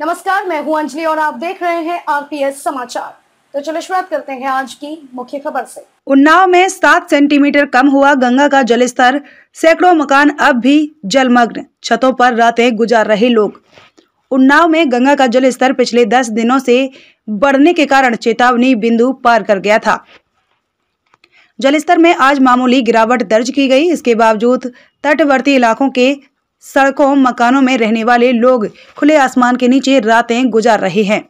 नमस्कार मैं हूं अंजलि और आप देख रहे हैं आरपीएस समाचार तो चलो शुरुआत करते हैं आज की मुख्य खबर से उन्नाव में सात सेंटीमीटर कम हुआ गंगा का जलस्तर सैकड़ों मकान अब भी जलमग्न छतों पर रातें गुजार रहे लोग उन्नाव में गंगा का जलस्तर पिछले दस दिनों से बढ़ने के कारण चेतावनी बिंदु पार कर गया था जलस्तर में आज मामूली गिरावट दर्ज की गई इसके बावजूद तटवर्ती इलाकों के सड़कों मकानों में रहने वाले लोग खुले आसमान के नीचे रातें गुजार रहे हैं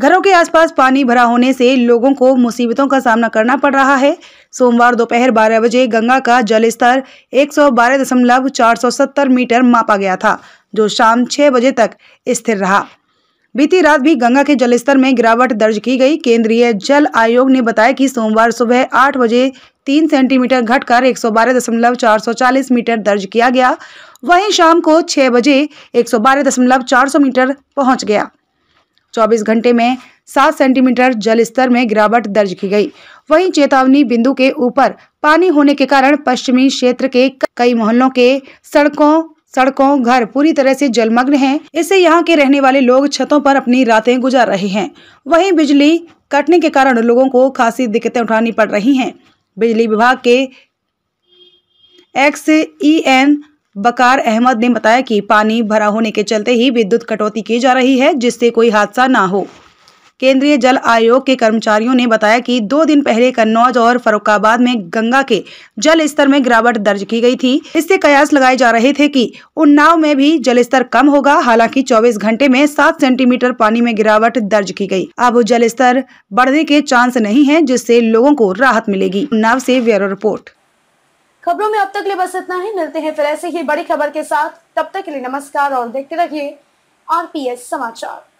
घरों के आसपास पानी भरा होने से लोगों को मुसीबतों का सामना करना पड़ रहा है सोमवार दोपहर 12 बजे गंगा का जलस्तर एक मीटर मापा गया था जो शाम 6 बजे तक स्थिर रहा बीती रात भी गंगा के जलस्तर में गिरावट दर्ज की गई केंद्रीय जल आयोग ने बताया कि सोमवार सुबह आठ बजे तीन सेंटीमीटर घटकर एक मीटर दर्ज किया गया वहीं शाम को छह बजे एक सौ बारह दशमलव चार सौ मीटर पहुंच गया 24 घंटे में 7 सेंटीमीटर जल स्तर में गिरावट दर्ज की गई वहीं चेतावनी बिंदु के ऊपर पानी होने के कारण पश्चिमी क्षेत्र के कई मोहल्लों के सड़कों सड़कों घर पूरी तरह से जलमग्न हैं इससे यहाँ के रहने वाले लोग छतों पर अपनी रातें गुजार रहे हैं वहीं बिजली कटने के कारण लोगों को खासी दिक्कतें उठानी पड़ रही है बिजली विभाग के एक्स ई एन बकार अहमद ने बताया कि पानी भरा होने के चलते ही विद्युत कटौती की जा रही है जिससे कोई हादसा ना हो केंद्रीय जल आयोग के कर्मचारियों ने बताया कि दो दिन पहले कन्नौज और फरुखाबाद में गंगा के जल स्तर में गिरावट दर्ज की गई थी इससे कयास लगाए जा रहे थे कि उन्नाव में भी जल स्तर कम होगा हालांकि 24 घंटे में 7 सेंटीमीटर पानी में गिरावट दर्ज की गई अब जल स्तर बढ़ने के चांस नहीं है जिससे लोगों को राहत मिलेगी उन्नाव ऐसी ब्यूरो रिपोर्ट खबरों में अब तक लिए बस इतना ही मिलते हैं फिर ऐसे ही बड़ी खबर के साथ तब तक के लिए नमस्कार और देखते रहिए आरपीएस समाचार